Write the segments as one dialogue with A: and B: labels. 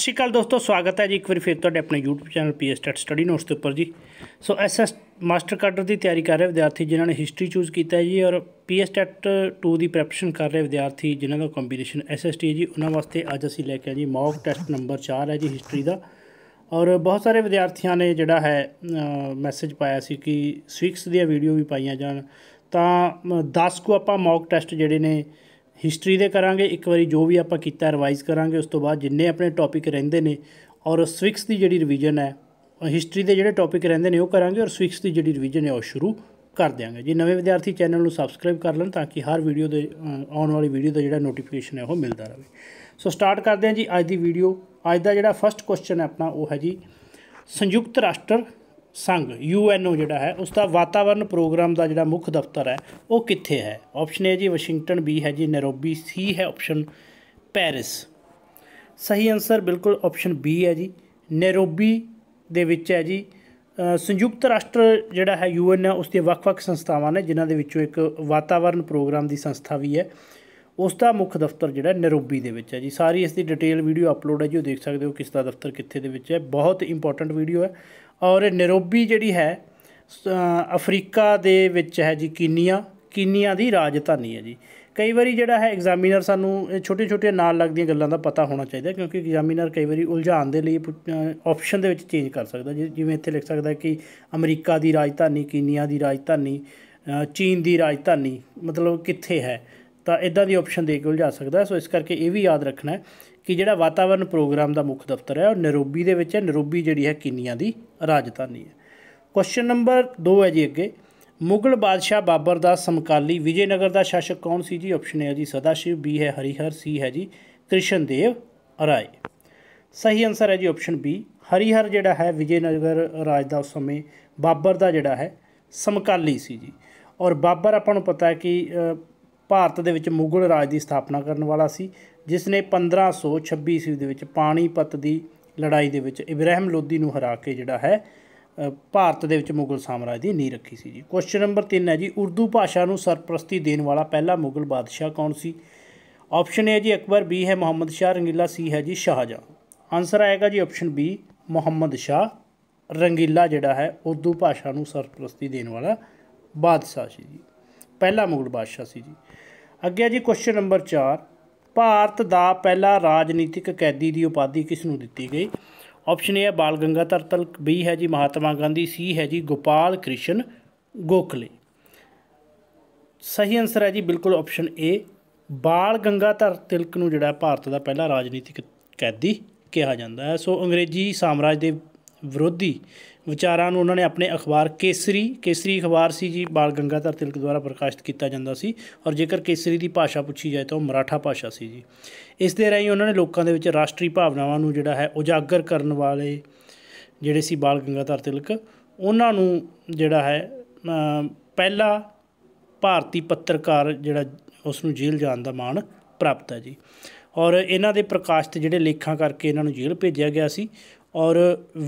A: ਸਤਿ ਸ਼੍ਰੀ ਅਕਾਲ ਦੋਸਤੋ ਸਵਾਗਤ ਹੈ ਜੀ ਇੱਕ ਵਾਰ ਫਿਰ ਤੁਹਾਡੇ ਆਪਣੇ YouTube channel PS study notes ਦੇ ਉੱਪਰ ਜੀ ਸੋ ਐਸਐਸ ਮਾਸਟਰ ਕਾਡਰ ਦੀ ਤਿਆਰੀ ਕਰ ਰਹੇ ਵਿਦਿਆਰਥੀ ਜਿਨ੍ਹਾਂ ਨੇ ਹਿਸਟਰੀ ਚੂਜ਼ ਕੀਤਾ ਜੀ ਔਰ ਪੀਐਸ 2 ਦੀ ਪ੍ਰੈਪਰੇਸ਼ਨ ਕਰ ਰਹੇ ਵਿਦਿਆਰਥੀ ਜਿਨ੍ਹਾਂ ਦਾ ਕੰਬੀਨੇਸ਼ਨ ਐਸਐਸਟੀ ਜੀ ਉਹਨਾਂ ਵਾਸਤੇ ਅੱਜ ਅਸੀਂ ਲੈ ਕੇ ਆ ਜੀ ਮੌਕ ਟੈਸਟ ਨੰਬਰ 4 ਹੈ ਜੀ ਹਿਸਟਰੀ ਦਾ ਔਰ ਬਹੁਤ ਸਾਰੇ ਵਿਦਿਆਰਥੀਆਂ ਨੇ ਜਿਹੜਾ ਹੈ ਮੈਸੇਜ ਪਾਇਆ ਸੀ ਕਿ ਸਵਿਕਸ ਦੀਆਂ ਵੀਡੀਓ ਵੀ ਪਾਈਆਂ ਜਾਣ ਤਾਂ 10 ਕੋ ਆਪਾਂ ਮੌਕ ਟੈਸਟ ਜਿਹੜੇ ਨੇ ਹਿਸਟਰੀ ਦੇ ਕਰਾਂਗੇ ਇੱਕ ਵਾਰੀ ਜੋ ਵੀ ਆਪਾਂ ਕੀਤਾ ਰਿਵਾਈਜ਼ ਕਰਾਂਗੇ ਉਸ ਤੋਂ ਬਾਅਦ ਜਿੰਨੇ ਆਪਣੇ ਟੌਪਿਕ ਰਹਿੰਦੇ ਨੇ ਔਰ ਸਵਿਕਸ ਦੀ ਜਿਹੜੀ ਰਿਵੀਜ਼ਨ ਹੈ ਹਿਸਟਰੀ ਦੇ ਜਿਹੜੇ ਟੌਪਿਕ ਰਹਿੰਦੇ ਨੇ ਉਹ ਕਰਾਂਗੇ ਔਰ ਸਵਿਕਸ ਦੀ ਜਿਹੜੀ ਰਿਵੀਜ਼ਨ ਹੈ ਉਹ ਸ਼ੁਰੂ ਕਰ ਦਿਆਂਗੇ ਜੇ ਨਵੇਂ ਵਿਦਿਆਰਥੀ ਚੈਨਲ ਨੂੰ ਸਬਸਕ੍ਰਾਈਬ ਕਰ ਲੈਣ ਤਾਂ ਕਿ ਹਰ ਵੀਡੀਓ ਦੇ ਆਉਣ ਵਾਲੀ ਵੀਡੀਓ ਦਾ ਜਿਹੜਾ ਨੋਟੀਫਿਕੇਸ਼ਨ ਹੈ ਉਹ ਮਿਲਦਾ ਰਹੇ ਸੋ ਸਟਾਰਟ ਕਰਦੇ ਹਾਂ ਜੀ ਅੱਜ ਦੀ ਵੀਡੀਓ ਅੱਜ ਦਾ ਜਿਹੜਾ ਫਰਸਟ ਕੁਐਸਚਨ ਹੈ ਆਪਣਾ ਉਹ ਹੈ ਜੀ ਸੰਯੁਕਤ ਰਾਸ਼ਟਰ ਸੰਘ ਯੂਐਨਓ ਜਿਹੜਾ ਹੈ ਉਸ ਦਾ ਵਾਤਾਵਰਣ ਪ੍ਰੋਗਰਾਮ ਦਾ ਜਿਹੜਾ ਮੁੱਖ ਦਫ਼ਤਰ ਹੈ ਉਹ ਕਿੱਥੇ ਹੈ ਆਪਸ਼ਨ ਏ ਜੀ ਵਾਸ਼ਿੰਗਟਨ ਬੀ ਹੈ ਜੀ ਨੈਰੋਬੀ ਸੀ ਹੈ ਆਪਸ਼ਨ ਪੈਰਿਸ ਸਹੀ ਆਨਸਰ ਬਿਲਕੁਲ ਆਪਸ਼ਨ ਬੀ ਹੈ ਜੀ ਨੈਰੋਬੀ ਦੇ ਵਿੱਚ ਹੈ ਜੀ ਸੰਯੁਕਤ ਰਾਸ਼ਟਰ ਜਿਹੜਾ ਹੈ ਯੂਐਨ ਹੈ ਉਸ ਦੇ ਵੱਖ-ਵੱਖ ਸੰਸਥਾਵਾਂ ਨੇ ਜਿਨ੍ਹਾਂ ਦੇ ਵਿੱਚੋਂ ਇੱਕ ਵਾਤਾਵਰਣ ਪ੍ਰੋਗਰਾਮ ਦੀ ਸੰਸਥਾ ਵੀ ਹੈ ਉਸ ਦਾ ਮੁੱਖ ਦਫ਼ਤਰ ਜਿਹੜਾ ਨੈਰੋਬੀ ਦੇ ਵਿੱਚ ਹੈ ਜੀ ਸਾਰੀ ਇਸ ਦੀ ਡਿਟੇਲ ਵੀਡੀਓ ਅਪਲੋਡ ਹੈ ਜੀ ਉਹ ਦੇਖ ਸਕਦੇ ਹੋ ਕਿਸ ਦਾ ਦਫ਼ਤਰ ਕਿੱਥੇ ਦੇ ਵਿੱਚ ਹੈ ਬਹੁਤ ਇੰਪੋਰਟੈਂਟ ਵੀਡੀਓ ਹੈ ਔਰ ਨੈਰੋਬੀ ਜਿਹੜੀ ਹੈ ਅਫਰੀਕਾ ਦੇ ਵਿੱਚ ਹੈ ਜੀ ਕੀਨੀਆ ਕੀਨੀਆ ਦੀ ਰਾਜਧਾਨੀ ਹੈ ਜੀ ਕਈ ਵਾਰੀ ਜਿਹੜਾ ਹੈ ਐਗਜ਼ਾਮੀਨਰ ਸਾਨੂੰ ਛੋਟੇ ਛੋਟੇ ਨਾਲ ਲੱਗਦੀਆਂ ਗੱਲਾਂ ਦਾ ਪਤਾ ਹੋਣਾ ਚਾਹੀਦਾ ਕਿਉਂਕਿ ਐਗਜ਼ਾਮੀਨਰ ਕਈ ਵਾਰੀ ਉਲਝਾਣ ਦੇ ਲਈ ਆਪਸ਼ਨ ਦੇ ਵਿੱਚ ਚੇਂਜ ਕਰ ਸਕਦਾ ਜਿਵੇਂ ਇੱਥੇ ਲਿਖ ਸਕਦਾ ਕਿ ਅਮਰੀਕਾ ਦੀ ਰਾਜਧਾਨੀ ਕੀਨੀਆ ਦੀ ਰਾਜਧਾਨੀ ਚੀਨ ਦੀ ਰਾਜਧਾਨੀ ਮਤਲਬ ਕਿੱਥੇ ਹੈ ਤਾਂ ਇਦਾਂ ਦੀ ਆਪਸ਼ਨ ਦੇ ਕੇ ਉਲਝਾ ਸਕਦਾ ਸੋ ਇਸ ਕਰਕੇ ਇਹ ਵੀ ਯਾਦ ਰੱਖਣਾ ਹੈ ਕਿ ਜਿਹੜਾ ਵਾਤਾਵਰਣ ਪ੍ਰੋਗਰਾਮ ਦਾ ਮੁੱਖ ਦਫ਼ਤਰ ਹੈ ਉਹ ਨੈਰੋਬੀ ਦੇ ਵਿੱਚ ਹੈ ਨੈਰੋਬੀ ਜਿਹੜੀ ਹੈ ਕੀਨੀਆ ਦੀ ਰਾਜਧਾਨੀ ਹੈ ਕੁਐਸਚਨ ਨੰਬਰ 2 ਹੈ ਜੀ ਅੱਗੇ ਮੁਗਲ ਬਾਦਸ਼ਾਹ ਬਾਬਰ ਦਾ ਸਮਕਾਲੀ ਵਿਜੇਨਗਰ ਦਾ ਸ਼ਾਸਕ ਕੌਣ ਸੀ ਜੀ ਆਪਸ਼ਨ ਹੈ ਜੀ ਸਦਾਸ਼ਿਵ ਬੀ ਹੈ ਹਰੀਹਰ ਸੀ ਹੈ ਜੀ ਕ੍ਰਿਸ਼ਨਦੇਵ ਰਾਏ ਸਹੀ ਆਨਸਰ ਹੈ ਜੀ ਆਪਸ਼ਨ ਬੀ ਹਰੀਹਰ ਜਿਹੜਾ ਹੈ ਵਿਜੇਨਗਰ ਰਾਜ ਦਾ ਉਸ ਸਮੇਂ ਬਾਬਰ ਦਾ ਜਿਹੜਾ ਹੈ ਸਮਕਾਲੀ ਸੀ ਜੀ ਔਰ ਬਾਬਰ ਆਪਾਂ ਨੂੰ ਪਤਾ ਹੈ ਕਿ ਭਾਰਤ ਦੇ ਵਿੱਚ ਮੁਗਲ ਰਾਜ ਦੀ ਸਥਾਪਨਾ ਕਰਨ ਵਾਲਾ ਸੀ ਜਿਸ ਨੇ 1526 ਈਸਵੀ ਦੇ ਵਿੱਚ ਪਾਣੀਪਤ ਦੀ ਲੜਾਈ ਦੇ ਵਿੱਚ ਇਬਰਾਹਿਮ ਲੋਦੀ ਨੂੰ ਹਰਾ ਕੇ ਜਿਹੜਾ ਹੈ ਭਾਰਤ ਦੇ ਵਿੱਚ ਮੁਗਲ ਸਾਮਰਾਜ ਦੀ ਨੀਂਹ ਰੱਖੀ ਸੀ ਜੀ ਕੁਐਸਚਨ ਨੰਬਰ 3 ਹੈ ਜੀ ਉਰਦੂ ਭਾਸ਼ਾ ਨੂੰ ਸਰਪ੍ਰਸਤੀ ਦੇਣ ਵਾਲਾ ਪਹਿਲਾ ਮੁਗਲ ਬਾਦਸ਼ਾਹ ਕੌਣ ਸੀ ਆਪਸ਼ਨ ਹੈ ਜੀ ਅਕਬਰ ਬੀ ਹੈ ਮੁਹੰਮਦ ਸ਼ਾਹ ਰੰਗੀਲਾ ਸੀ ਹੈ ਜੀ ਸ਼ਾਹਜਹਾਂ ਆਨਸਰ ਆਏਗਾ ਜੀ ਆਪਸ਼ਨ ਬੀ ਮੁਹੰਮਦ ਸ਼ਾਹ ਰੰਗੀਲਾ ਜਿਹੜਾ ਹੈ ਉਰਦੂ ਭਾਸ਼ਾ ਨੂੰ ਸਰਪ੍ਰਸਤੀ ਦੇਣ ਵਾਲਾ ਬਾਦਸ਼ਾਹ ਸੀ ਜੀ ਪਹਿਲਾ ਮੁਗਲ ਬਾਦਸ਼ਾਹ ਸੀ ਜੀ ਅੱਗੇ ਜੀ ਕੁਐਸਚਨ ਨੰਬਰ 4 ਭਾਰਤ ਦਾ ਪਹਿਲਾ ਰਾਜਨੀਤਿਕ ਕੈਦੀ ਦੀ ਉਪਾਧੀ ਕਿਸ ਨੂੰ ਦਿੱਤੀ ਗਈ ਆਪਸ਼ਨ ਏ ਹੈ ਬਾਲ ਗੰਗਾਧਰ ਤਿਲਕ ਬੀ ਹੈ ਜੀ ਮਹਾਤਮਾ ਗਾਂਧੀ ਸੀ ਹੈ ਜੀ ਗੋਪਾਲ ਕ੍ਰਿਸ਼ਨ ਗੋਖਲੇ ਸਹੀ ਆਨਸਰ ਹੈ ਜੀ ਬਿਲਕੁਲ ਆਪਸ਼ਨ ਏ ਬਾਲ ਗੰਗਾਧਰ ਤਿਲਕ ਨੂੰ ਜਿਹੜਾ ਭਾਰਤ ਦਾ ਪਹਿਲਾ ਰਾਜਨੀਤਿਕ ਕੈਦੀ ਕਿਹਾ ਜਾਂਦਾ ਹੈ ਸੋ ਅੰਗਰੇਜ਼ੀ ਸਾਮਰਾਜ ਦੇ ਵਿਰੋਧੀ ਵਿਚਾਰਾਂ ਨੂੰ ਉਹਨਾਂ ਨੇ ਆਪਣੇ ਅਖਬਾਰ ਕੇਸਰੀ ਕੇਸਰੀ ਅਖਬਾਰ ਸੀ ਜੀ ਬਾਲ ਗੰਗਾਧਰ ਤਿਲਕ ਦੁਆਰਾ ਪ੍ਰਕਾਸ਼ਿਤ ਕੀਤਾ ਜਾਂਦਾ ਸੀ ਔਰ ਜੇਕਰ ਕੇਸਰੀ ਦੀ ਭਾਸ਼ਾ ਪੁੱਛੀ ਜਾਏ ਤਾਂ ਉਹ ਮਰਾਠਾ ਭਾਸ਼ਾ ਸੀ ਜੀ ਇਸ ਦੇ ਰਾਹੀਂ ਉਹਨਾਂ ਨੇ ਲੋਕਾਂ ਦੇ ਵਿੱਚ ਰਾਸ਼ਟਰੀ ਭਾਵਨਾਵਾਂ ਨੂੰ ਜਿਹੜਾ ਹੈ ਉਜਾਗਰ ਕਰਨ ਵਾਲੇ ਜਿਹੜੇ ਸੀ ਬਾਲ ਗੰਗਾਧਰ ਤਿਲਕ ਉਹਨਾਂ ਨੂੰ ਜਿਹੜਾ ਹੈ ਪਹਿਲਾ ਭਾਰਤੀ ਪੱਤਰਕਾਰ ਜਿਹੜਾ ਉਸ ਨੂੰ ਜੇਲ੍ਹ ਜਾਣ ਦਾ ਮਾਣ ਪ੍ਰਾਪਤ ਹੈ ਜੀ ਔਰ ਇਹਨਾਂ ਦੇ ਪ੍ਰਕਾਸ਼ਿਤ ਜਿਹੜੇ ਲੇਖਾਂ ਕਰਕੇ ਇਹਨਾਂ ਨੂੰ ਜੇਲ੍ਹ ਭੇਜਿਆ ਗਿਆ ਸੀ ਔਰ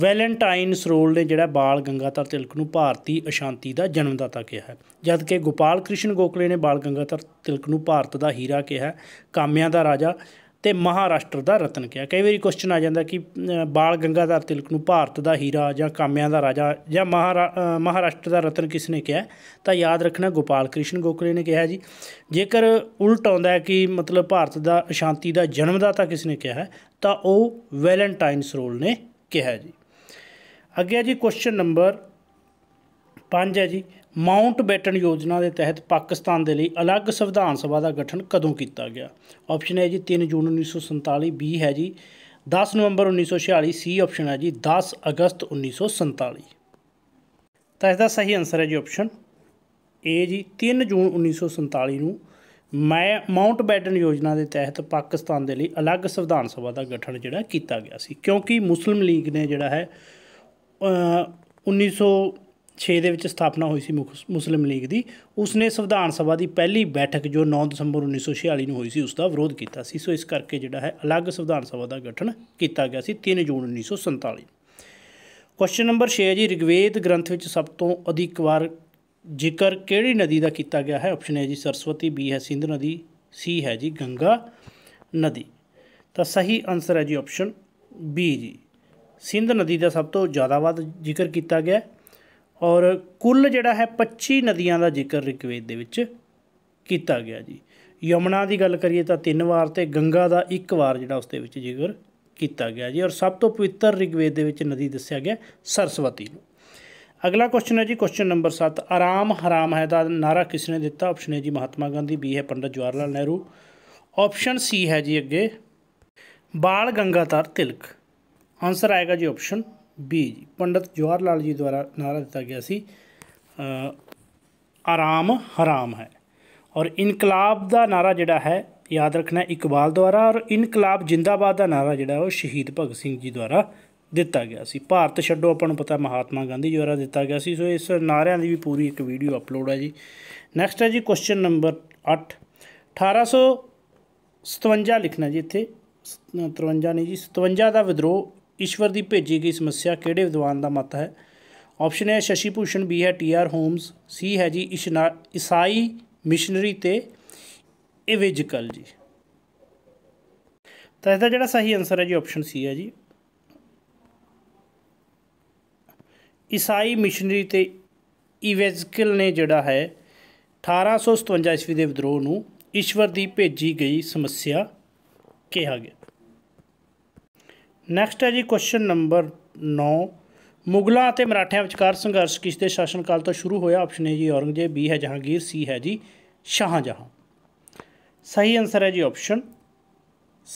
A: ਵੈਲੈਂਟਾਈਨ ਸਰੋਲ ਨੇ ਜਿਹੜਾ ਬਾਲ ਗੰਗਾਧਰ ਤਿਲਕ ਨੂੰ ਭਾਰਤੀ ਅਸ਼ਾਂਤੀ ਦਾ ਜਨਮਦਾਤਾ ਕਿਹਾ ਹੈ ਜਦਕਿ ਗੋਪਾਲ ਕ੍ਰਿਸ਼ਨ ਗੋਖਲੇ ਨੇ ਬਾਲ ਗੰਗਾਧਰ ਤਿਲਕ ਨੂੰ ਭਾਰਤ ਦਾ ਹੀਰਾ ਕਿਹਾ ਕਾਮਿਆਂ ਦਾ ਰਾਜਾ ਤੇ ਮਹਾਰਾਸ਼ਟਰ ਦਾ ਰਤਨ ਕਿਹਾ ਕਈ ਵਾਰੀ ਕੁਐਸਚਨ ਆ ਜਾਂਦਾ ਕਿ ਬਾਲ ਗੰਗਾਧਰ ਤਿਲਕ ਨੂੰ ਭਾਰਤ ਦਾ ਹੀਰਾ ਜਾਂ ਕਾਮਿਆਂ ਦਾ ਰਾਜਾ ਜਾਂ ਮਹਾਰਾਸ਼ਟਰ ਦਾ ਰਤਨ ਕਿਸ ਨੇ ਕਿਹਾ ਤਾਂ ਯਾਦ ਰੱਖਣਾ ਗੋਪਾਲ ਕ੍ਰਿਸ਼ਨ ਗੋਖਲੇ ਨੇ ਕਿਹਾ ਜੀ ਜੇਕਰ ਉਲਟ ਆਉਂਦਾ ਕਿ ਮਤਲਬ ਭਾਰਤ ਦਾ ਅਸ਼ਾਂਤੀ ਦਾ ਜਨਮਦਾਤਾ ਕਿਸ ਨੇ ਕਿਹਾ ਹੈ ਤਾਂ ਉਹ ਵੈਲੈਂਟਾਈਨ ਸਰੋਲ ਨੇ ਕਿਹਾ ਜੀ ਅੱਗੇ ਜੀ ਕੁਐਸਚਨ ਨੰਬਰ 5 ਹੈ ਜੀ ਮਾਉਂਟ ਬੈਟਨ ਯੋਜਨਾ ਦੇ ਤਹਿਤ ਪਾਕਿਸਤਾਨ ਦੇ ਲਈ ਅਲੱਗ ਸੰਵਿਧਾਨ ਸਭਾ ਦਾ ਗਠਨ ਕਦੋਂ ਕੀਤਾ ਗਿਆ ਆਪਸ਼ਨ ਹੈ ਜੀ 3 ਜੂਨ 1947 ਬੀ ਹੈ ਜੀ 10 ਨਵੰਬਰ 1946 ਸੀ ਆਪਸ਼ਨ ਹੈ ਜੀ 10 ਅਗਸਤ 1947 ਤਾਂ ਇਸ ਦਾ ਸਹੀ ਆਨਸਰ ਹੈ ਜੀ ਆਪਸ਼ਨ ਏ ਜੀ 3 ਜੂਨ 1947 ਨੂੰ ਮੈਂ ਮਾਉਂਟ ਬੈਡਨ ਯੋਜਨਾ ਦੇ ਤਹਿਤ ਪਾਕਿਸਤਾਨ ਦੇ ਲਈ ਅਲੱਗ ਸੰਵਿਧਾਨ ਸਭਾ ਦਾ ਗਠਨ ਜਿਹੜਾ ਕੀਤਾ ਗਿਆ ਸੀ ਕਿਉਂਕਿ ਮੁਸਲਿਮ ਲੀਗ ਨੇ ਜਿਹੜਾ ਹੈ 1906 ਦੇ ਵਿੱਚ ਸਥਾਪਨਾ ਹੋਈ ਸੀ ਮੁਸਲਿਮ ਲੀਗ ਦੀ ਉਸਨੇ ਸੰਵਿਧਾਨ ਸਭਾ ਦੀ ਪਹਿਲੀ ਬੈਠਕ ਜੋ 9 ਦਸੰਬਰ 1946 ਨੂੰ ਹੋਈ ਸੀ ਉਸ ਦਾ ਵਿਰੋਧ ਕੀਤਾ ਸੀ ਸੋ ਇਸ ਕਰਕੇ ਜਿਹੜਾ ਹੈ ਅਲੱਗ ਸੰਵਿਧਾਨ ਸਭਾ ਦਾ ਗਠਨ ਕੀਤਾ ਗਿਆ ਸੀ 3 ਜੂਨ 1947 ਕੁਐਸਚਨ ਨੰਬਰ 6 ਹੈ ਜੀ ਰਿਗਵੇਦ ਗ੍ਰੰਥ ਵਿੱਚ ਸਭ ਤੋਂ ਅਧਿਕ ਵਾਰ ਜ਼ਿਕਰ ਕਿਹੜੀ ਨਦੀ ਦਾ ਕੀਤਾ ਗਿਆ ਹੈ ਆਪਸ਼ਨ ਹੈ ਜੀ ਸਰਸਵਤੀ ਬੀ ਹੈ ਸਿੰਧ ਨਦੀ ਸੀ ਹੈ ਜੀ ਗੰਗਾ ਨਦੀ ਤਾਂ ਸਹੀ ਆਨਸਰ ਹੈ ਜੀ ਆਪਸ਼ਨ ਬੀ ਜੀ ਸਿੰਧ ਨਦੀ ਦਾ ਸਭ ਤੋਂ ਜ਼ਿਆਦਾ ਵੱਧ ਜ਼ਿਕਰ ਕੀਤਾ ਗਿਆ ਔਰ ਕੁੱਲ ਜਿਹੜਾ ਹੈ 25 ਨਦੀਆਂ ਦਾ ਜ਼ਿਕਰ ਰਿਕਵੇਦ ਦੇ ਵਿੱਚ ਕੀਤਾ ਗਿਆ ਜੀ ਯਮਨਾ ਦੀ ਗੱਲ ਕਰੀਏ ਤਾਂ ਤਿੰਨ ਵਾਰ ਤੇ ਗੰਗਾ ਦਾ ਇੱਕ ਵਾਰ ਜਿਹੜਾ ਉਸ ਦੇ ਵਿੱਚ ਜ਼ਿਕਰ ਕੀਤਾ ਗਿਆ ਜੀ ਔਰ ਸਭ ਤੋਂ ਪਵਿੱਤਰ ਰਿਗਵੇਦ ਦੇ ਵਿੱਚ ਨਦੀ ਦੱਸਿਆ ਗਿਆ ਸਰਸਵਤੀ ਨੂੰ ਅਗਲਾ ਕੁਐਸਚਨ ਹੈ ਜੀ ਕੁਐਸਚਨ ਨੰਬਰ 7 ਆਰਾਮ ਹਰਾਮ ਹੈ ਦਾ ਨਾਰਾ ਕਿਸ ਨੇ ਦਿੱਤਾ ਆਪਸ਼ਨ ਹੈ ਜੀ ਮਹਾਤਮਾ ਗਾਂਧੀ ਬੀ ਹੈ ਪੰਡਤ ਜਵਾਹਰ ਲਾਲ ਨਹਿਰੂ ਆਪਸ਼ਨ ਸੀ ਹੈ ਜੀ ਅੱਗੇ ਬਾਲ ਗੰਗਾਧਰ ਤਿਲਕ ਆਨਸਰ ਆਏਗਾ ਜੀ ਆਪਸ਼ਨ ਬੀ ਜੀ ਪੰਡਤ ਜਵਾਹਰ ਲਾਲ ਜੀ ਦੁਆਰਾ ਨਾਰਾ ਦਿੱਤਾ ਗਿਆ ਸੀ ਆਰਾਮ ਹਰਾਮ ਹੈ ਔਰ ਇਨਕਲਾਬ ਦਾ ਨਾਰਾ ਜਿਹੜਾ ਹੈ ਯਾਦ ਰੱਖਣਾ ਇਕਬਾਲ ਦੁਆਰਾ ਔਰ ਇਨਕਲਾਬ ਜਿੰਦਾਬਾਦ ਦਾ ਨਾਰਾ ਜਿਹੜਾ ਉਹ ਸ਼ਹੀਦ ਭਗਤ ਸਿੰਘ ਜੀ ਦੁਆਰਾ ਦਿੱਤਾ ਗਿਆ ਸੀ ਭਾਰਤ ਛੱਡੋ ਆਪਾਂ ਨੂੰ ਪਤਾ ਮਹਾਤਮਾ ਗਾਂਧੀ ਦੁਆਰਾ ਦਿੱਤਾ ਗਿਆ ਸੀ ਸੋ ਇਸ ਨਾਰਿਆਂ ਦੀ ਵੀ ਪੂਰੀ ਇੱਕ ਵੀਡੀਓ ਅਪਲੋਡ ਹੈ ਜੀ ਨੈਕਸਟ ਹੈ ਜੀ ਕੁਐਸਚਨ ਨੰਬਰ 8 1857 ਲਿਖਣਾ ਜੀ ਇੱਥੇ 53 ਨਹੀਂ ਜੀ 57 ਦਾ ਵਿਦਰੋਹ ਈਸ਼ਵਰ ਦੀ ਭੇਜੀ ਗਈ ਸਮੱਸਿਆ ਕਿਹੜੇ ਵਿਦਵਾਨ ਦਾ ਮਤ ਹੈ ਆਪਸ਼ਨ ਹੈ ਸ਼ਸ਼ੀ ਭੂਸ਼ਣ ਬੀ ਹੈ ਟੀ ਆਰ ਹੋਮਸ ਸੀ ਹੈ ਜੀ ਇਸਾਈ ਮਿਸ਼ਨਰੀ ਤੇ ਇਵੇਜਕਲ ਜੀ ਤਾਂ ਇਹਦਾ ਜਿਹੜਾ ਸਹੀ ਆਨਸਰ ਹੈ ਜੀ ਆਪਸ਼ਨ ਸੀ ਹੈ ਜੀ ਈਸਾਈ ਮਿਸ਼ਨਰੀ ਤੇ ਇਵੈਜ਼ਕਲ ਨੇ ਜਿਹੜਾ ਹੈ 1857 ਈਸਵੀ ਦੇ ਵਿਦਰੋਹ ਨੂੰ ਈਸ਼ਵਰ ਦੀ ਭੇਜੀ ਗਈ ਸਮੱਸਿਆ ਕਿਹਾ ਗਿਆ ਨੈਕਸਟ ਹੈ ਜੀ ਕੁਐਸਚਨ ਨੰਬਰ 9 ਮੁਗਲਾਂ ਅਤੇ ਮਰਾਠਿਆਂ ਵਿਚਕਾਰ ਸੰਘਰਸ਼ ਕਿਸ ਦੇ ਸ਼ਾਸਨ ਕਾਲ ਤੋਂ ਸ਼ੁਰੂ ਹੋਇਆ ਆਪਸ਼ਨ ਹੈ ਜੀ ਔਰੰਗਜ਼ੇਬ ਬੀ ਹੈ ਜਹਾਂਗੀਰ ਸੀ ਹੈ ਜੀ ਸ਼ਾਹਜਹਾਂ ਸਹੀ ਆਨਸਰ ਹੈ ਜੀ ਆਪਸ਼ਨ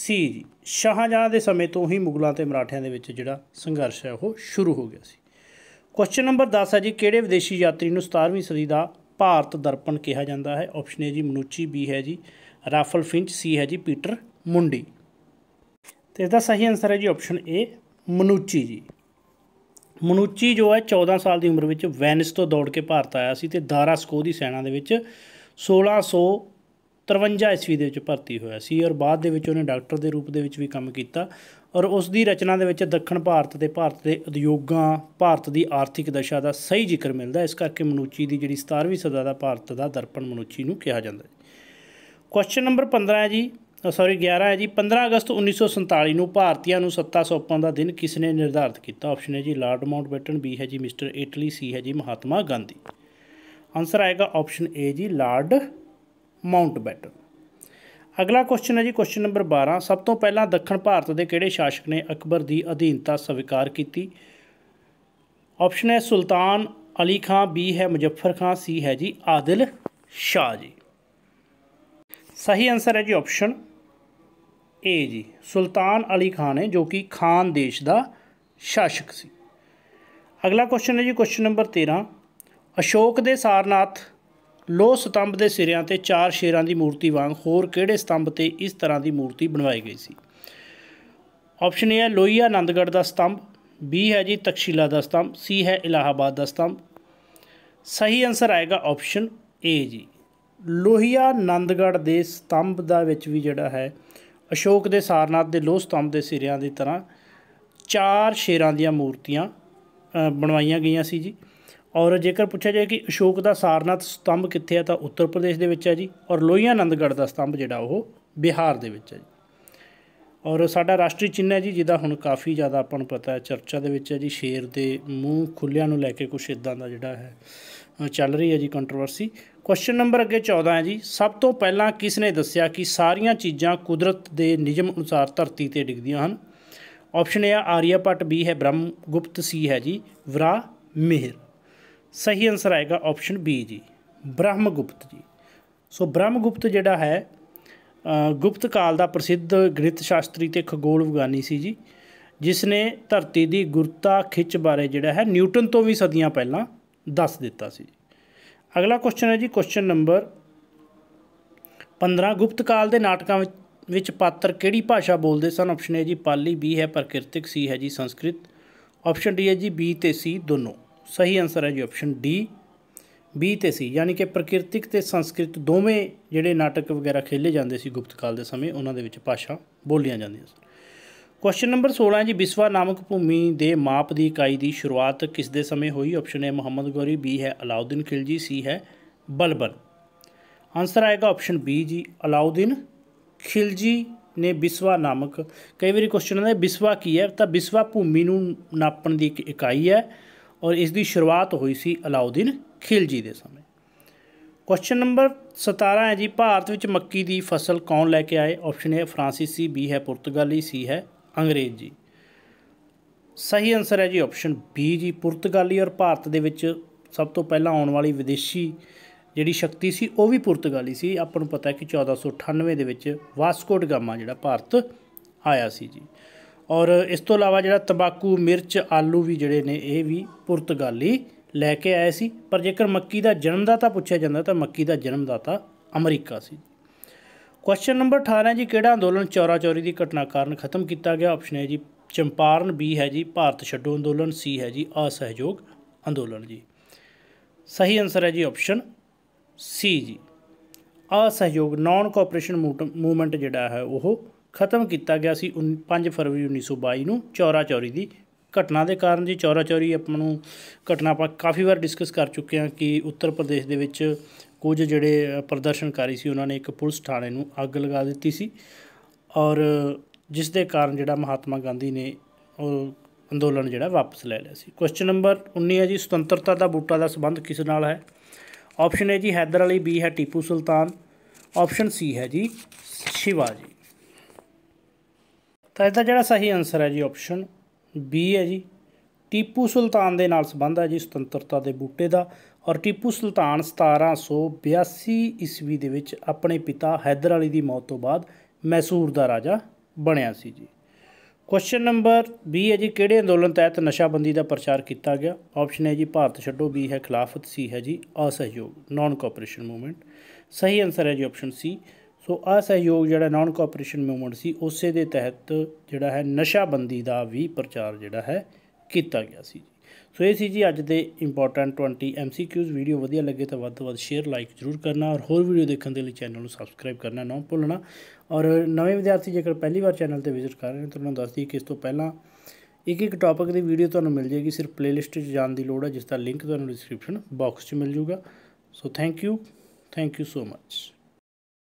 A: ਸੀ ਜੀ ਸ਼ਾਹਜਹਾਂ ਦੇ ਸਮੇਂ ਤੋਂ ਹੀ ਮੁਗਲਾਂ ਤੇ ਮਰਾਠਿਆਂ ਦੇ ਵਿੱਚ ਜਿਹੜਾ ਸੰਘਰਸ਼ ਹੈ ਉਹ ਸ਼ੁਰੂ ਹੋ ਗਿਆ ਸੀ ਕੁਐਸਚਨ ਨੰਬਰ 10 ਹੈ ਜੀ ਕਿਹੜੇ ਵਿਦੇਸ਼ੀ ਯਾਤਰੀ ਨੂੰ 17ਵੀਂ ਸਦੀ ਦਾ ਭਾਰਤ ਦਰਪਣ ਕਿਹਾ ਜਾਂਦਾ ਹੈ ਆਪਸ਼ਨ ਹੈ ਜੀ ਮਨੂਚੀ ਬੀ ਹੈ ਜੀ ਰਾਫਲ ਫਿੰਚ ਸੀ ਹੈ ਜੀ ਪੀਟਰ ਮੁੰਡੀ ਤੇ ਇਸ ਦਾ ਸਹੀ ਆਨਸਰ ਹੈ ਜੀ ਆਪਸ਼ਨ ਏ ਮਨੂਚੀ ਜੀ ਮਨੂਚੀ ਜੋ ਹੈ 14 ਸਾਲ ਦੀ ਉਮਰ ਵਿੱਚ ਵੈਨਿਸ ਤੋਂ ਦੌੜ ਕੇ ਭਾਰਤ ਆਇਆ ਸੀ ਤੇ ਦਾਰਾ ਸਕੋ ਦੀ ਸੈਨਾ ਦੇ ਵਿੱਚ 1653 ਈਸਵੀ ਦੇ ਵਿੱਚ ਭਰਤੀ ਹੋਇਆ ਸੀ ਔਰ ਬਾਅਦ ਦੇ ਵਿੱਚ ਉਹਨੇ ਡਾਕਟਰ ਦੇ ਰੂਪ ਦੇ ਵਿੱਚ ਵੀ ਕੰਮ ਕੀਤਾ ਔਰ ਉਸ ਦੀ ਰਚਨਾ ਦੇ ਵਿੱਚ ਦੱਖਣ ਭਾਰਤ ਤੇ ਭਾਰਤ ਦੇ ਉਦਯੋਗਾਂ ਭਾਰਤ ਦੀ ਆਰਥਿਕ ਦਸ਼ਾ ਦਾ ਸਹੀ ਜ਼ਿਕਰ ਮਿਲਦਾ ਇਸ ਕਰਕੇ ਮਨੂਚੀ ਦੀ ਜਿਹੜੀ 17ਵੀਂ ਸਦਾ ਦਾ ਭਾਰਤ ਦਾ ਦਰਪਣ ਮਨੂਚੀ ਨੂੰ ਕਿਹਾ ਜਾਂਦਾ ਹੈ ਕੁਐਸਚਨ ਨੰਬਰ 15 ਹੈ ਜੀ ਸੌਰੀ 11 ਹੈ ਜੀ 15 ਅਗਸਤ 1947 ਨੂੰ ਭਾਰਤੀਆਂ ਨੂੰ ਸੱਤਾ ਸੌਪਣ ਦਾ ਦਿਨ ਕਿਸ ਨੇ ਨਿਰਧਾਰਤ ਕੀਤਾ ਆਪਸ਼ਨ ਹੈ ਜੀ ਲਾਰਡ ਮਾਉਂਟਬੈਟਨ ਬੀ ਹੈ ਜੀ ਮਿਸਟਰ ਇਟਲੀ ਸੀ ਹੈ ਜੀ ਮਹਾਤਮਾ ਗਾਂਧੀ ਆਨਸਰ ਆਏਗਾ ਆਪਸ਼ਨ ਏ ਜੀ ਲਾਰਡ ਮਾਉਂਟਬੈਟਨ ਅਗਲਾ ਕੁਐਸਚਨ ਹੈ ਜੀ ਕੁਐਸਚਨ ਨੰਬਰ 12 ਸਭ ਤੋਂ ਪਹਿਲਾਂ ਦੱਖਣ ਭਾਰਤ ਦੇ ਕਿਹੜੇ ਸ਼ਾਸਕ ਨੇ ਅਕਬਰ ਦੀ ਅਧੀਨਤਾ ਸਵੀਕਾਰ ਕੀਤੀ ਆਪਸ਼ਨ ਹੈ ਸੁਲਤਾਨ ਅਲੀ ਖਾਨ ਬੀ ਹੈ ਮੁਜ਼ੱਫਰ ਖਾਨ ਸੀ ਹੈ ਜੀ ਆਦਿਲ ਸ਼ਾਹ ਜੀ ਸਹੀ ਆਨਸਰ ਹੈ ਜੀ ਆਪਸ਼ਨ ਏ ਜੀ ਸੁਲਤਾਨ ਅਲੀ ਖਾਨ ਨੇ ਜੋ ਕਿ ਖਾਨ ਦੇਸ਼ ਦਾ ਸ਼ਾਸਕ ਸੀ ਅਗਲਾ ਕੁਐਸਚਨ ਹੈ ਜੀ ਕੁਐਸਚਨ ਨੰਬਰ 13 ਅਸ਼ੋਕ ਦੇ ਸਾਰਨਾਥ ਲੋ ਸਤੰਭ ਦੇ ਸਿਰਿਆਂ ਤੇ ਚਾਰ ਸ਼ੇਰਾਂ ਦੀ ਮੂਰਤੀ ਵਾਂਗ ਹੋਰ ਕਿਹੜੇ ਸਤੰਭ ਤੇ ਇਸ ਤਰ੍ਹਾਂ ਦੀ ਮੂਰਤੀ ਬਣਵਾਈ ਗਈ ਸੀ ਆਪਸ਼ਨ ਏ ਹੈ ਲੋਹੀਆ ਆਨੰਦਗੜ ਦਾ ਸਤੰਭ ਬੀ ਹੈ ਜੀ ਤਕਸ਼ੀਲਾ ਦਾ ਸਤੰਭ ਸੀ ਹੈ ਇਲਾਹਾਬਾਦ ਦਾ ਸਤੰਭ ਸਹੀ ਆਨਸਰ ਆਏਗਾ ਆਪਸ਼ਨ ਏ ਜੀ ਲੋਹੀਆ ਨੰਦਗੜ ਦੇ ਸਤੰਭ ਦਾ ਵਿੱਚ ਵੀ ਜਿਹੜਾ ਹੈ ਅਸ਼ੋਕ ਦੇ ਸਾਰਨਾਥ ਦੇ ਲੋਹ ਸਤੰਭ ਦੇ ਸਿਰਿਆਂ ਦੀ ਤਰ੍ਹਾਂ ਚਾਰ ਸ਼ੇਰਾਂ ਦੀਆਂ ਮੂਰਤੀਆਂ ਬਣਵਾਈਆਂ ਗਈਆਂ ਸੀ ਜੀ ਔਰ ਜੇਕਰ ਪੁੱਛਿਆ ਜਾਏ ਕਿ ਅਸ਼ੋਕ ਦਾ ਸਾਰਨਾਥ ਸਤੰਭ ਕਿੱਥੇ ਹੈ ਤਾਂ ਉੱਤਰ ਪ੍ਰਦੇਸ਼ ਦੇ ਵਿੱਚ ਹੈ ਜੀ ਔਰ ਲੋਹੀਆਂ ਆਨੰਦਗੜ੍ਹ ਦਾ ਸਤੰਭ ਜਿਹੜਾ ਉਹ ਬਿਹਾਰ ਦੇ ਵਿੱਚ ਹੈ ਜੀ ਔਰ ਸਾਡਾ ਰਾਸ਼ਟਰੀ ਚਿੰਨ੍ਹ ਹੈ ਜੀ ਜਿਹਦਾ ਹੁਣ ਕਾਫੀ ਜ਼ਿਆਦਾ ਆਪਾਂ ਨੂੰ ਪਤਾ ਹੈ ਚਰਚਾ ਦੇ ਵਿੱਚ ਹੈ ਜੀ ਸ਼ੇਰ ਦੇ ਮੂੰਹ ਖੁੱਲਿਆਂ ਨੂੰ ਲੈ ਕੇ ਕੁਝ ਇਦਾਂ ਦਾ ਜਿਹੜਾ ਹੈ ਚੱਲ ਰਹੀ ਹੈ ਜੀ ਕੰਟਰੋਵਰਸੀ ਕੁਐਸਚਨ ਨੰਬਰ ਅੱਗੇ 14 ਹੈ ਜੀ ਸਭ ਤੋਂ ਪਹਿਲਾਂ ਕਿਸ ਨੇ ਦੱਸਿਆ ਕਿ ਸਾਰੀਆਂ ਚੀਜ਼ਾਂ ਕੁਦਰਤ ਦੇ ਨਿਯਮ ਅਨੁਸਾਰ ਧਰਤੀ ਤੇ ਡਿੱਗਦੀਆਂ ਹਨ ਆਪਸ਼ਨ ਹੈ ਆ ਆਰੀਆਪਟ ਬੀ ਹੈ ਗੁਪਤ ਸੀ ਹੈ ਜੀ ਵਰਾ ਮਿਹਰ ਸਹੀ ਆਨਸਰ ਆਏਗਾ ਆਪਸ਼ਨ ਬੀ ਜੀ ਬ੍ਰਹਮਗੁਪਤ ਜੀ ਸੋ ਬ੍ਰਹਮਗੁਪਤ ਜਿਹੜਾ ਹੈ ਗੁਪਤ ਕਾਲ ਦਾ ਪ੍ਰਸਿੱਧ ਗਣਿਤ ਸ਼ਾਸਤਰੀ ਤੇ ਖਗੋਲ ਵਿਗਿਆਨੀ ਸੀ ਜੀ ਜਿਸ ਨੇ ਧਰਤੀ ਦੀ ਗੁਰਤਾ ਖਿੱਚ ਬਾਰੇ ਜਿਹੜਾ ਹੈ ਨਿਊਟਨ ਤੋਂ ਵੀ ਸਦੀਆਂ ਪਹਿਲਾਂ ਦੱਸ ਦਿੱਤਾ ਸੀ ਅਗਲਾ ਕੁਐਸਚਨ ਹੈ ਜੀ ਕੁਐਸਚਨ ਨੰਬਰ 15 ਗੁਪਤ ਕਾਲ ਦੇ ਨਾਟਕਾਂ ਵਿੱਚ ਪਾਤਰ ਕਿਹੜੀ ਭਾਸ਼ਾ ਬੋਲਦੇ ਸਨ ਆਪਸ਼ਨ ਹੈ ਜੀ ਪਾਲੀ ਬੀ ਹੈ ਪ੍ਰਕਿਰਤਿਕ ਸੀ ਹੈ ਜੀ ਸੰਸਕ੍ਰਿਤ ਆਪਸ਼ਨ ਡੀ ਹੈ ਜੀ ਬੀ ਤੇ ਸੀ ਦੋਨੋਂ ਸਹੀ ਆਨਸਰ ਹੈ ਜੀ ਆਪਸ਼ਨ ਡੀ ਬੀ ਤੇ ਸੀ ਯਾਨੀ ਕਿ ਪ੍ਰਕਿਰਤਿਕ ਤੇ ਸੰਸਕ੍ਰਿਤ ਦੋਵੇਂ ਜਿਹੜੇ ਨਾਟਕ ਵਗੈਰਾ ਖੇਲੇ ਜਾਂਦੇ ਸੀ ਗੁਪਤ ਕਾਲ ਦੇ ਸਮੇਂ ਉਹਨਾਂ ਦੇ ਵਿੱਚ ਭਾਸ਼ਾ ਬੋਲੀਆਂ ਜਾਂਦੀਆਂ ਸਨ ਕੁਐਸਚਨ ਨੰਬਰ 16 ਜੀ ਵਿਸਵਾ ਨਾਮਕ ਭੂਮੀ ਦੇ ਮਾਪ ਦੀ ਇਕਾਈ ਦੀ ਸ਼ੁਰੂਆਤ ਕਿਸ ਦੇ ਸਮੇਂ ਹੋਈ ਆਪਸ਼ਨ ਹੈ ਮੁਹੰਮਦ ਗੌਰੀ ਬੀ ਹੈ ਅਲਾਉਦੀਨ ਖਿਲਜੀ ਸੀ ਹੈ ਬਲਬਲ ਆਨਸਰ ਆਏਗਾ ਆਪਸ਼ਨ ਬੀ ਜੀ ਅਲਾਉਦੀਨ ਖਿਲਜੀ ਨੇ ਵਿਸਵਾ ਨਾਮਕ ਕਈ ਵਾਰੀ ਕੁਐਸਚਨ ਆਉਂਦਾ ਵਿਸਵਾ ਕੀ ਹੈ ਤਾਂ ਵਿਸਵਾ ਭੂਮੀ ਨੂੰ ਨਾਪਣ ਦੀ ਇੱਕ ਇਕਾਈ ਹੈ ਔਰ ਇਸ ਦੀ ਸ਼ੁਰੂਆਤ ਹੋਈ ਸੀ ਅਲਾਉਦੀਨ ਖਿਲਜੀ ਦੇ ਸਮੇਂ ਕੁਐਸਚਨ ਨੰਬਰ 17 ਹੈ ਜੀ ਭਾਰਤ ਵਿੱਚ ਮੱਕੀ ਦੀ ਫਸਲ ਕੌਣ ਲੈ ਕੇ ਆਏ ਆਪਸ਼ਨ ਹੈ ਫ੍ਰਾਂਸੀਸੀ ਬੀ ਹੈ ਪੁਰਤਗਾਲੀ ਸੀ ਹੈ ਅੰਗਰੇਜ਼ੀ ਸਹੀ ਆਨਸਰ ਹੈ ਜੀ ਆਪਸ਼ਨ ਬੀ ਜੀ ਪੁਰਤਗਾਲੀ ਔਰ ਭਾਰਤ ਦੇ ਵਿੱਚ ਸਭ ਤੋਂ ਪਹਿਲਾਂ ਆਉਣ ਵਾਲੀ ਵਿਦੇਸ਼ੀ ਜਿਹੜੀ ਸ਼ਕਤੀ ਸੀ ਉਹ ਵੀ ਪੁਰਤਗਾਲੀ ਸੀ ਆਪਾਂ ਨੂੰ ਪਤਾ ਹੈ ਕਿ 1498 ਦੇ ਵਿੱਚ ਵਾਸਕੋ ਡਗਾਮਾ ਜਿਹੜਾ ਭਾਰਤ ਆਇਆ ਸੀ ਜੀ ਔਰ ਇਸ ਤੋਂ ਇਲਾਵਾ ਜਿਹੜਾ ਤੰਬਾਕੂ ਮਿਰਚ ਆਲੂ ਵੀ ਜਿਹੜੇ ਨੇ ਇਹ ਵੀ ਪੁਰਤਗਾਲੀ ਲੈ ਕੇ ਆਏ ਸੀ ਪਰ ਜੇਕਰ ਮੱਕੀ ਦਾ ਜਨਮਦਾਤਾ ਪੁੱਛਿਆ ਜਾਂਦਾ ਤਾਂ ਮੱਕੀ ਦਾ ਜਨਮਦਾਤਾ ਅਮਰੀਕਾ ਸੀ ਕੁਐਸਚਨ ਨੰਬਰ 18 ਜੀ ਕਿਹੜਾ ਅੰਦੋਲਨ ਚੌਰਾ ਚੌਰੀ ਦੀ ਘਟਨਾ ਕਾਰਨ ਖਤਮ ਕੀਤਾ ਗਿਆ ਆਪਸ਼ਨ ਹੈ ਜੀ ਚੰਪਾਰਨ ਬੀ ਹੈ ਜੀ ਭਾਰਤ ਛੱਡੋ ਅੰਦੋਲਨ ਸੀ ਹੈ ਜੀ ਅਸਹਿਯੋਗ ਅੰਦੋਲਨ ਜੀ ਸਹੀ ਆਨਸਰ ਹੈ ਜੀ ਆਪਸ਼ਨ ਸੀ ਜੀ ਅਸਹਿਯੋਗ ਨਾਨ ਕੋਆਪਰੇਸ਼ਨ ਮੂਵਮੈਂਟ ਜਿਹੜਾ ਹੈ ਉਹ ਖਤਮ ਕੀਤਾ ਗਿਆ ਸੀ 5 ਫਰਵਰੀ 1922 ਨੂੰ ਚੌਰਾ ਚੌਰੀ ਦੀ ਘਟਨਾ ਦੇ ਕਾਰਨ ਜੀ ਚੌਰਾ ਚੌਰੀ ਆਪਾਂ ਨੂੰ ਘਟਨਾ ਆਪਾਂ ਕਾਫੀ ਵਾਰ ਡਿਸਕਸ ਕਰ ਚੁੱਕੇ ਹਾਂ ਕਿ ਉੱਤਰ ਪ੍ਰਦੇਸ਼ ਦੇ ਵਿੱਚ ਕੁਝ ਜਿਹੜੇ ਪ੍ਰਦਰਸ਼ਨਕਾਰੀ ਸੀ ਉਹਨਾਂ ਨੇ ਇੱਕ ਪੁਲਿਸ ਥਾਣੇ ਨੂੰ ਅੱਗ ਲਗਾ ਦਿੱਤੀ ਸੀ ਔਰ ਜਿਸ ਦੇ ਕਾਰਨ ਜਿਹੜਾ ਮਹਾਤਮਾ ਗਾਂਧੀ ਨੇ ਉਹ ਅੰਦੋਲਨ ਜਿਹੜਾ ਵਾਪਸ ਲੈ ਲਿਆ ਸੀ ਕੁਐਸਚਨ ਨੰਬਰ 19 ਹੈ ਜੀ ਸੁਤੰਤਰਤਾ ਦਾ ਬੂਟਾ ਦਾ ਸਬੰਧ ਕਿਸ ਨਾਲ ਹੈ ਆਪਸ਼ਨ ਹੈ ਜੀ ਹੈਦਰ ਅਲੀ ਬੀ ਹੈ ਟੀਪੂ ਸੁਲਤਾਨ ਆਪਸ਼ਨ ਸੀ ਹੈ ਜੀ ਸ਼ਿਵਾਜੀ ਤਾਂ ਇਹਦਾ ਜਿਹੜਾ ਸਹੀ ਆਨਸਰ ਹੈ ਜੀ ਆਪਸ਼ਨ ਬੀ ਹੈ ਜੀ ਟੀਪੂ ਸੁਲਤਾਨ ਦੇ ਨਾਲ ਸੰਬੰਧ ਹੈ ਜੀ ਸੁਤੰਤਰਤਾ ਦੇ ਬੂਟੇ ਦਾ ਔਰ ਟੀਪੂ ਸੁਲਤਾਨ 1782 ਈਸਵੀ ਦੇ ਵਿੱਚ ਆਪਣੇ ਪਿਤਾ ਹੈਦਰ ਅਲੀ ਦੀ ਮੌਤ ਤੋਂ ਬਾਅਦ ਮੈਸੂਰ ਦਾ ਰਾਜਾ ਬਣਿਆ ਸੀ ਜੀ ਕੁਐਸਚਨ ਨੰਬਰ ਬੀ ਹੈ ਜੀ ਕਿਹੜੇ ਅੰਦੋਲਨ ਤਹਿਤ ਨਸ਼ਾਬੰਦੀ ਦਾ ਪ੍ਰਚਾਰ ਕੀਤਾ ਗਿਆ ਆਪਸ਼ਨ ਹੈ ਜੀ ਭਾਰਤ ਛੱਡੋ ਬੀ ਹੈ ਖਿਲਾਫਤ ਸੀ ਹੈ ਜੀ ਅਸਹਿਯੋਗ ਨਾਨ ਕੋਆਪਰੇਸ਼ਨ ਮੂਵਮੈਂਟ ਸਹੀ ਆਨਸਰ ਹੈ ਜੀ ਆਪਸ਼ਨ ਸੀ ਸੋ ਅਸਹਿਯੋਗ ਜਿਹੜਾ ਨਾਨ ਕੋਆਪਰੇਸ਼ਨ ਮੂਵਮੈਂਟ ਸੀ ਉਸੇ ਦੇ ਤਹਿਤ ਜਿਹੜਾ ਹੈ ਨਸ਼ਾਬੰਦੀ ਦਾ ਵੀ ਪ੍ਰਚਾਰ ਜਿਹੜਾ ਹੈ ਕੀਤਾ ਗਿਆ ਸੀ ਸੋ ਇਹ ਸੀ ਜੀ ਅੱਜ ਦੇ ਇੰਪੋਰਟੈਂਟ 20 ਐਮਸੀਕਿਊਜ਼ ਵੀਡੀਓ ਵਧੀਆ ਲੱਗੇ ਤਾਂ ਵੱਧ ਤੋਂ ਵੱਧ ਸ਼ੇਅਰ ਲਾਈਕ ਜ਼ਰੂਰ ਕਰਨਾ ਔਰ ਹੋਰ ਵੀਡੀਓ ਦੇਖਣ ਦੇ ਲਈ ਚੈਨਲ ਨੂੰ ਸਬਸਕ੍ਰਾਈਬ ਕਰਨਾ ਨਾ ਭੁੱਲਣਾ ਔਰ ਨਵੇਂ ਵਿਦਿਆਰਥੀ ਜੇਕਰ ਪਹਿਲੀ ਵਾਰ ਚੈਨਲ ਤੇ ਵਿਜ਼ਿਟ ਕਰ ਰਹੇ ਨੇ ਤਾਂ ਉਹਨਾਂ ਨੂੰ ਦੱਸ ਦਈਏ ਕਿ ਇਸ ਤੋਂ ਪਹਿਲਾਂ ਇੱਕ ਇੱਕ ਟੌਪਿਕ ਦੀ ਵੀਡੀਓ ਤੁਹਾਨੂੰ ਮਿਲ ਜਾਏਗੀ ਸਿਰਫ ਪਲੇਲਿਸਟ 'ਚ ਜਾਣ ਦੀ ਲੋੜ ਹੈ ਜਿਸ ਦਾ ਲਿੰਕ ਤੁਹਾਨੂੰ ਡਿਸਕ੍ਰਿਪਸ਼ਨ ਬਾਕਸ 'ਚ ਮਿਲ ਜਾਊਗਾ so thank you thank you so much